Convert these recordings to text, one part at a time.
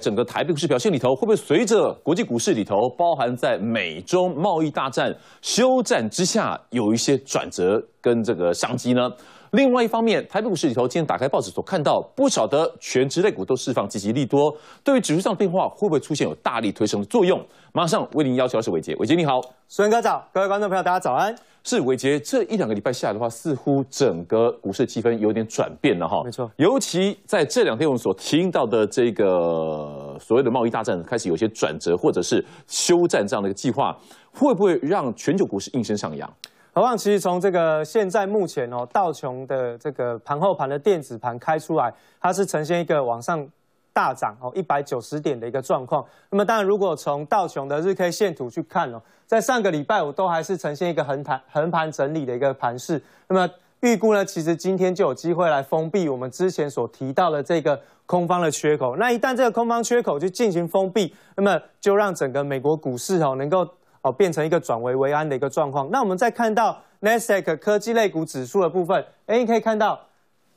整个台北股市表现里头，会不会随着国际股市里头包含在美中贸易大战休战之下，有一些转折跟这个商机呢？另外一方面，台北股市里头，今天打开报纸所看到，不少的全职类股都释放积极利多，对于指数上的变化，会不会出现有大力推升的作用？马上为您邀请的是伟杰，伟杰你好，孙哥早，各位观众朋友大家早安。是伟杰，这一两个礼拜下来的话，似乎整个股市气氛有点转变了哈。没错，尤其在这两天我们所听到的这个所谓的贸易大战开始有些转折，或者是休战这样的一个计划，会不会让全球股市应声上扬？何况，其实从这个现在目前哦，道琼的这个盘后盘的电子盘开出来，它是呈现一个往上大涨哦，一百九十点的一个状况。那么当然，如果从道琼的日 K 线图去看哦，在上个礼拜我都还是呈现一个横盘横盘整理的一个盘势。那么预估呢，其实今天就有机会来封闭我们之前所提到的这个空方的缺口。那一旦这个空方缺口去进行封闭，那么就让整个美国股市哦能够。哦，变成一个转危为安的一个状况。那我们再看到 Nasdaq 科技类股指数的部分，哎，你可以看到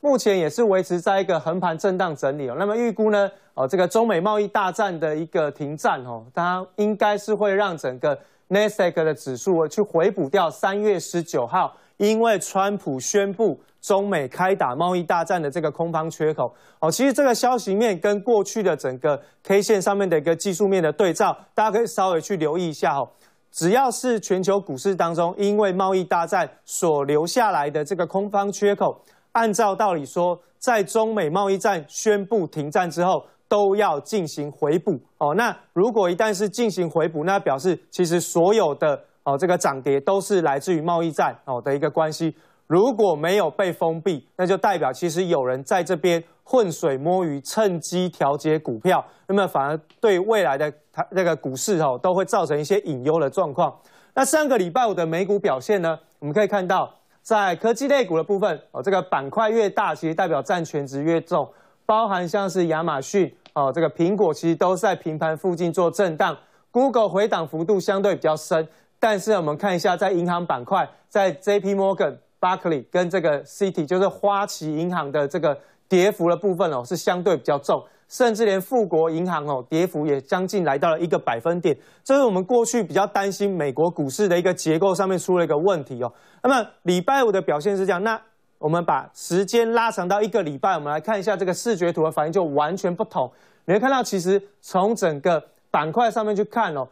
目前也是维持在一个横盘震荡整理哦。那么预估呢，哦，这个中美贸易大战的一个停战哦，它应该是会让整个 Nasdaq 的指数去回补掉三月十九号因为川普宣布中美开打贸易大战的这个空方缺口。哦，其实这个消息面跟过去的整个 K 线上面的一个技术面的对照，大家可以稍微去留意一下哦。只要是全球股市当中，因为贸易大战所留下来的这个空方缺口，按照道理说，在中美贸易战宣布停战之后，都要进行回补哦。那如果一旦是进行回补，那表示其实所有的哦这个涨跌都是来自于贸易战哦的一个关系。如果没有被封闭，那就代表其实有人在这边混水摸鱼，趁机调节股票，那么反而对未来的它那个股市哦都会造成一些隐忧的状况。那上个礼拜五的美股表现呢？我们可以看到，在科技类股的部分哦，这个板块越大，其实代表占全值越重，包含像是亚马逊哦，这个苹果其实都在平盘附近做震荡，Google 回档幅度相对比较深，但是我们看一下在银行板块，在 J.P.Morgan。巴克 y 跟这个 City 就是花旗银行的这个跌幅的部分哦，是相对比较重，甚至连富国银行哦，跌幅也将近来到了一个百分点。这是我们过去比较担心美国股市的一个结构上面出了一个问题哦。那么礼拜五的表现是这样，那我们把时间拉长到一个礼拜，我们来看一下这个视觉图的反应就完全不同。你会看到，其实从整个板块上面去看哦，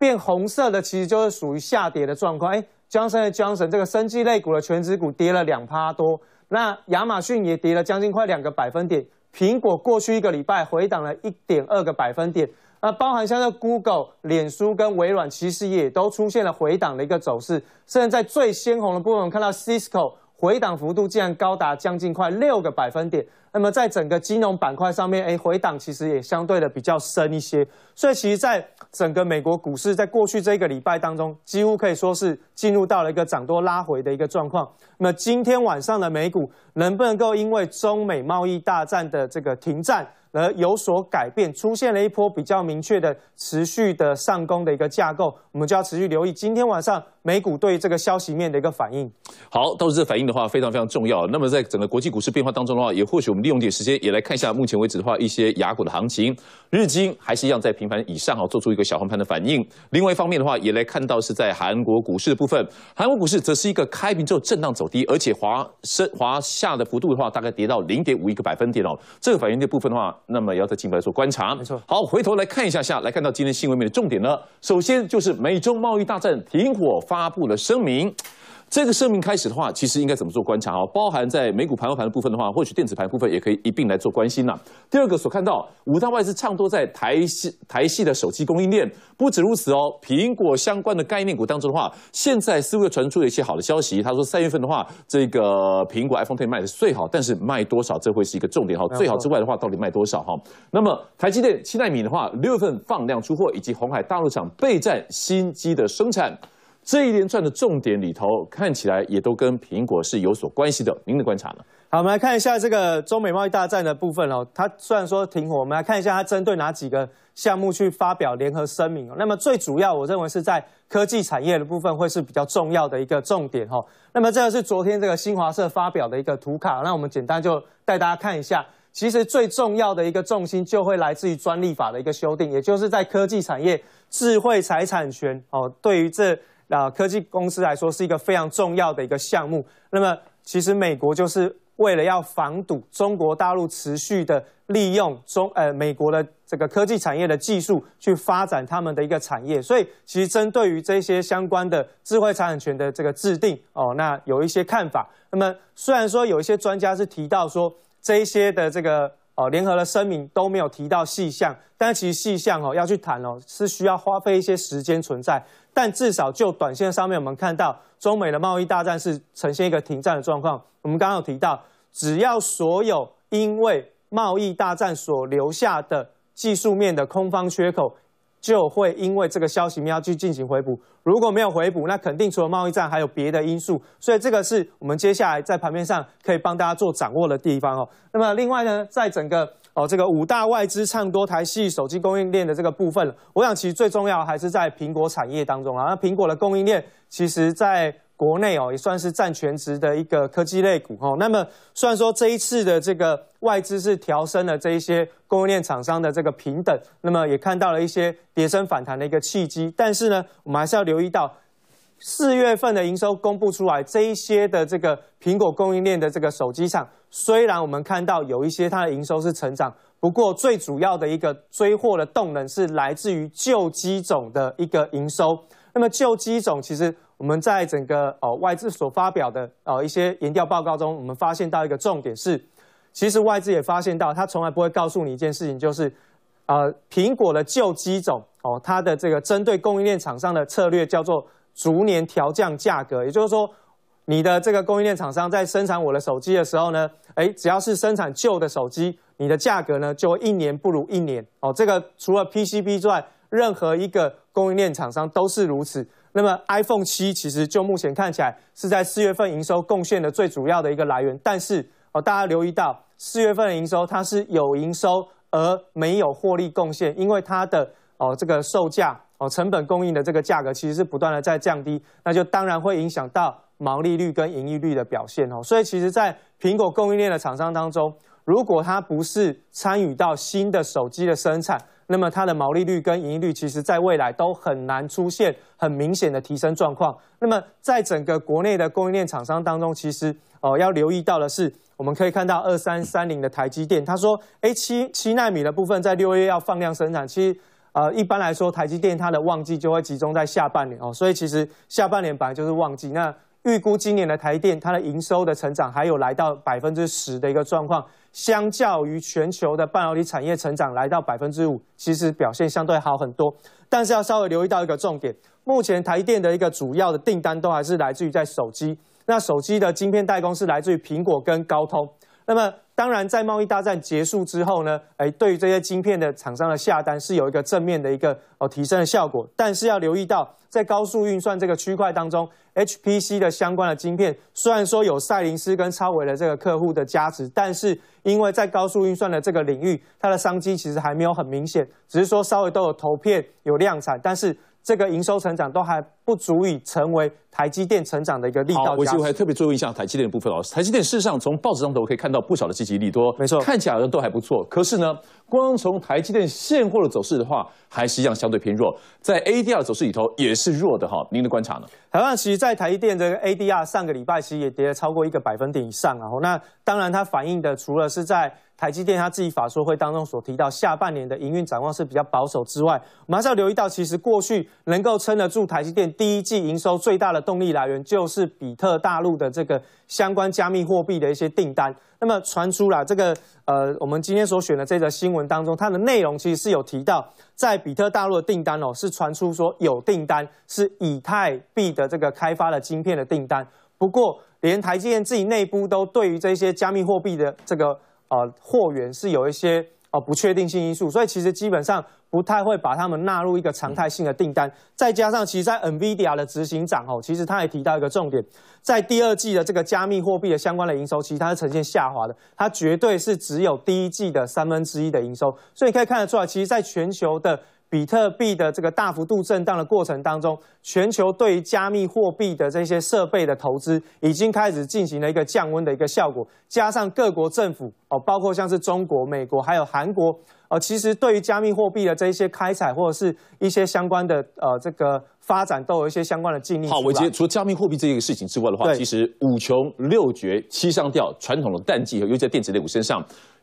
变红色的其实就是属于下跌的状况，哎。江森的江森，这个生技类股的全指股跌了两趴多，那亚马逊也跌了将近快两个百分点，苹果过去一个礼拜回档了一点二个百分点，那包含像在 Google、脸书跟微软，其实也都出现了回档的一个走势，甚至在最鲜红的部分，看到 Cisco 回档幅度竟然高达将近快六个百分点。那么在整个金融板块上面，哎，回档其实也相对的比较深一些。所以，其实在整个美国股市，在过去这个礼拜当中，几乎可以说是进入到了一个涨多拉回的一个状况。那么，今天晚上的美股能不能够因为中美贸易大战的这个停战而有所改变，出现了一波比较明确的持续的上攻的一个架构？我们就要持续留意今天晚上美股对这个消息面的一个反应。好，到时这反应的话非常非常重要。那么，在整个国际股市变化当中的话，也或许我们。利用点时间也来看一下，目前为止的话，一些雅股的行情，日经还是一样在平盘以上，好做出一个小横盘的反应。另外一方面的话，也来看到是在韩国股市的部分，韩国股市则是一个开平之后震荡走低，而且华升华下的幅度的话，大概跌到零点五一个百分点哦。这个反应的部分的话，那么也要在进一步来做观察。没错，好，回头来看一下下来看到今天新闻面的重点呢，首先就是美中贸易大战停火发布了声明。这个声明开始的话，其实应该怎么做观察啊？包含在美股盘后盘的部分的话，或许电子盘部分也可以一并来做关心呐。第二个所看到，五大外资唱多在台系台系的手机供应链。不止如此哦，苹果相关的概念股当中的话，现在似乎又传出了一些好的消息。他说三月份的话，这个苹果 iPhone t 以卖的最好，但是卖多少这会是一个重点哈。最好之外的话，到底卖多少哈？那么台积电七纳米的话，六月份放量出货，以及红海大陆厂备战新机的生产。这一连串的重点里头，看起来也都跟苹果是有所关系的。您的观察呢？好，我们来看一下这个中美贸易大战的部分哦。它虽然说停火，我们来看一下它针对哪几个项目去发表联合声明哦。那么最主要，我认为是在科技产业的部分会是比较重要的一个重点哈。那么这个是昨天这个新华社发表的一个图卡，那我们简单就带大家看一下。其实最重要的一个重心就会来自于专利法的一个修订，也就是在科技产业智慧财产权哦，对于这。那科技公司来说是一个非常重要的一个项目。那么，其实美国就是为了要防堵中国大陆持续的利用中呃美国的这个科技产业的技术去发展他们的一个产业。所以，其实针对于这些相关的智慧财产权的这个制定哦，那有一些看法。那么，虽然说有一些专家是提到说这一些的这个哦联合的声明都没有提到细项，但其实细项哦要去谈哦，是需要花费一些时间存在。但至少就短线上面，我们看到中美的贸易大战是呈现一个停战的状况。我们刚刚有提到，只要所有因为贸易大战所留下的技术面的空方缺口，就会因为这个消息面要去进行回补。如果没有回补，那肯定除了贸易战还有别的因素。所以这个是我们接下来在盘面上可以帮大家做掌握的地方哦。那么另外呢，在整个。哦，这个五大外资唱多台系手机供应链的这个部分，我想其实最重要还是在苹果产业当中啊。那苹果的供应链其实在国内哦，也算是占全值的一个科技类股哦。那么虽然说这一次的这个外资是调升了这一些供应链厂商的这个平等，那么也看到了一些跌升反弹的一个契机，但是呢，我们还是要留意到。四月份的营收公布出来，这一些的这个苹果供应链的这个手机厂，虽然我们看到有一些它的营收是成长，不过最主要的一个追货的动能是来自于旧机种的一个营收。那么旧机种其实我们在整个哦外资所发表的哦一些研调报告中，我们发现到一个重点是，其实外资也发现到，他从来不会告诉你一件事情，就是呃苹果的旧机种哦，它的这个针对供应链厂商的策略叫做。逐年调降价格，也就是说，你的这个供应链厂商在生产我的手机的时候呢，哎，只要是生产旧的手机，你的价格呢就一年不如一年。哦，这个除了 PCB 之外，任何一个供应链厂商都是如此。那么 iPhone 七其实就目前看起来是在四月份营收贡献的最主要的一个来源，但是哦，大家留意到四月份的营收它是有营收而没有获利贡献，因为它的。哦，这个售价哦，成本供应的这个价格其实是不断的在降低，那就当然会影响到毛利率跟盈利率的表现哦。所以其实，在苹果供应链的厂商当中，如果它不是参与到新的手机的生产，那么它的毛利率跟盈利率其实在未来都很难出现很明显的提升状况。那么在整个国内的供应链厂商当中，其实哦要留意到的是，我们可以看到二三三零的台积电，他说，A 七七纳米的部分在六月要放量生产，其实。呃，一般来说，台积电它的旺季就会集中在下半年哦，所以其实下半年本来就是旺季。那预估今年的台电它的营收的成长还有来到百分之十的一个状况，相较于全球的半导体产业成长来到百分之五，其实表现相对好很多。但是要稍微留意到一个重点，目前台电的一个主要的订单都还是来自于在手机，那手机的晶片代工是来自于苹果跟高通。那么当然，在贸易大战结束之后呢，哎，对于这些晶片的厂商的下单是有一个正面的一个哦提升的效果。但是要留意到，在高速运算这个区块当中，HPC 的相关的晶片虽然说有赛灵思跟超维的这个客户的加持，但是因为在高速运算的这个领域，它的商机其实还没有很明显，只是说稍微都有投片有量产，但是。这个营收成长都还不足以成为台积电成长的一个力道。好，我其实还特别注意一下台积电的部分哦。台积电事实上从报纸上头可以看到不少的积极利多，没错，看起来都还不错。可是呢，光从台积电现货的走势的话，还是一样相对偏弱，在 ADR 走势里头也是弱的哈。您的观察呢？台湾其实，在台积电这个 ADR 上个礼拜其实也跌了超过一个百分点以上啊。那当然它反映的除了是在。台积电他自己法说会当中所提到，下半年的营运展望是比较保守之外，我们还是要留意到，其实过去能够撑得住台积电第一季营收最大的动力来源，就是比特大陆的这个相关加密货币的一些订单。那么传出了这个呃，我们今天所选的这则新闻当中，它的内容其实是有提到，在比特大陆的订单哦，是传出说有订单是以太币的这个开发的晶片的订单。不过，连台积电自己内部都对于这些加密货币的这个。呃，货源是有一些呃不确定性因素，所以其实基本上不太会把他们纳入一个常态性的订单。再加上，其实，在 Nvidia 的执行长哦，其实他也提到一个重点，在第二季的这个加密货币的相关的营收，其实它是呈现下滑的，它绝对是只有第一季的三分之一的营收。所以，可以看得出来，其实，在全球的。比特币的这个大幅度震荡的过程当中，全球对于加密货币的这些设备的投资已经开始进行了一个降温的一个效果。加上各国政府，哦，包括像是中国、美国还有韩国，呃，其实对于加密货币的这些开采或者是一些相关的呃这个发展，都有一些相关的禁令。好，我得除了加密货币这一个事情之外的话，其实五穷六绝七上吊传统的淡季尤其在电子类股身上。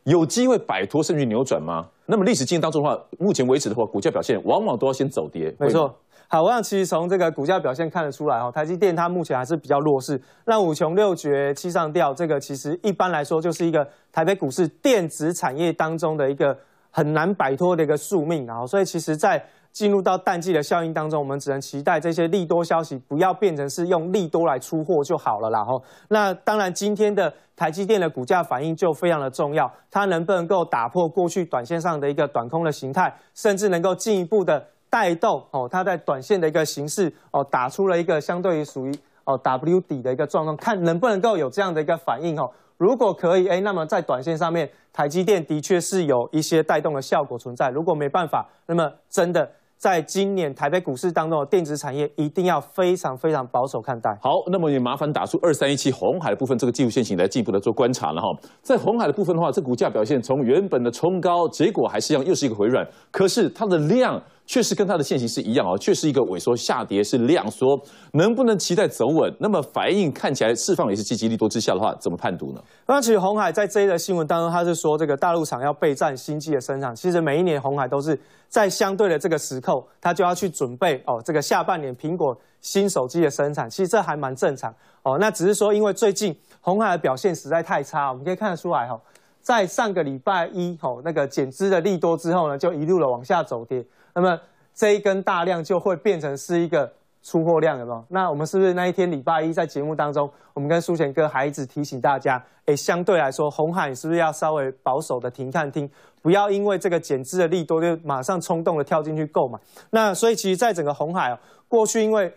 有机会摆脱至局扭转吗？那么历史经验当中的话，目前为止的话，股价表现往往都要先走跌。没错。好，我想其实从这个股价表现看得出来，哈，台积电它目前还是比较弱势。那五穷六绝七上吊，这个其实一般来说就是一个台北股市电子产业当中的一个很难摆脱的一个宿命啊。所以其实在进入到淡季的效应当中，我们只能期待这些利多消息不要变成是用利多来出货就好了啦吼。那当然，今天的台积电的股价反应就非常的重要，它能不能够打破过去短线上的一个短空的形态，甚至能够进一步的带动哦，它在短线的一个形式哦，打出了一个相对于属于哦 W 底的一个状况，看能不能够有这样的一个反应哦。如果可以哎，那么在短线上面，台积电的确是有一些带动的效果存在。如果没办法，那么真的。在今年台北股市当中，电子产业一定要非常非常保守看待。好，那么也麻烦打出二三一七红海的部分，这个技术线型来进一步的做观察了哈。在红海的部分的话，这股价表现从原本的冲高，结果还是一样，又是一个回软。可是它的量。确实跟它的现形是一样哦，确实一个萎缩下跌是量缩，能不能期待走稳？那么反应看起来释放也是积极力多之下的话，怎么判读呢？那其实红海在这一则新闻当中，他是说这个大陆厂要备战新机的生产。其实每一年红海都是在相对的这个时候，他就要去准备哦，这个下半年苹果新手机的生产。其实这还蛮正常哦。那只是说，因为最近红海的表现实在太差，我们可以看得出来哈。在上个礼拜一吼那个减资的利多之后呢，就一路的往下走跌。那么这一根大量就会变成是一个出货量，有没有？那我们是不是那一天礼拜一在节目当中，我们跟苏贤哥还一直提醒大家，哎，相对来说红海是不是要稍微保守的停看听，不要因为这个减资的利多就马上冲动的跳进去购买。那所以其实，在整个红海哦，过去因为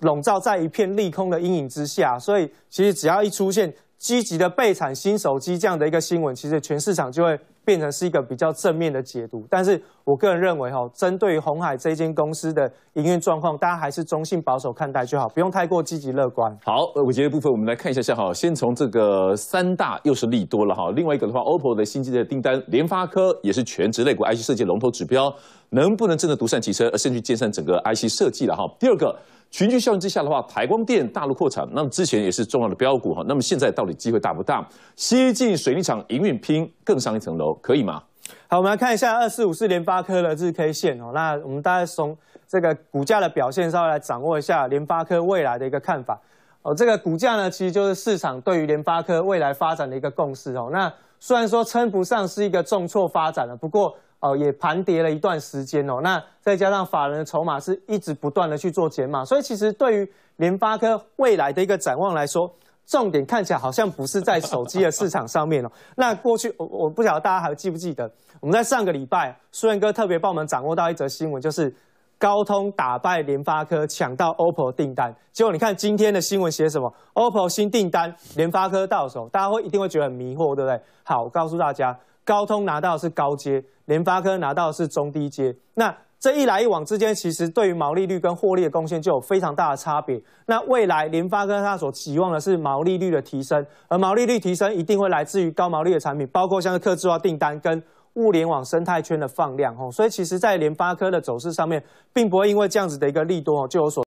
笼罩在一片利空的阴影之下，所以其实只要一出现。积极的备产新手机这样的一个新闻，其实全市场就会。变成是一个比较正面的解读，但是我个人认为哈，针对红海这间公司的营运状况，大家还是中性保守看待就好，不用太过积极乐观。好，我觉得部分，我们来看一下，下哈，先从这个三大又是利多了哈，另外一个的话，OPPO 的新机的订单，联发科也是全职类股 IC 设计龙头指标，能不能真的独善其身，而甚至建善整个 IC 设计了哈？第二个，群聚效应之下的话，台光电大陆扩产，那么之前也是重要的标股哈，那么现在到底机会大不大？西进水泥厂营运拼更上一层楼。可以吗？好，我们来看一下二四五四联发科的日 K 线哦。那我们大概从这个股价的表现稍微来掌握一下联发科未来的一个看法哦。这个股价呢，其实就是市场对于联发科未来发展的一个共识哦。那虽然说称不上是一个重挫发展了，不过哦也盘跌了一段时间哦。那再加上法人的筹码是一直不断的去做减码，所以其实对于联发科未来的一个展望来说。重点看起来好像不是在手机的市场上面哦。那过去我我不晓得大家还记不记得，我们在上个礼拜，苏颜哥特别帮我们掌握到一则新闻，就是高通打败联发科抢到 OPPO 订单。结果你看今天的新闻写什么？OPPO 新订单，联发科到手，大家会一定会觉得很迷惑，对不对？好，我告诉大家，高通拿到是高阶，联发科拿到是中低阶。那这一来一往之间，其实对于毛利率跟获利的贡献就有非常大的差别。那未来联发科它所期望的是毛利率的提升，而毛利率提升一定会来自于高毛利的产品，包括像是客制化订单跟物联网生态圈的放量哦。所以其实，在联发科的走势上面，并不会因为这样子的一个利多哦，就有所。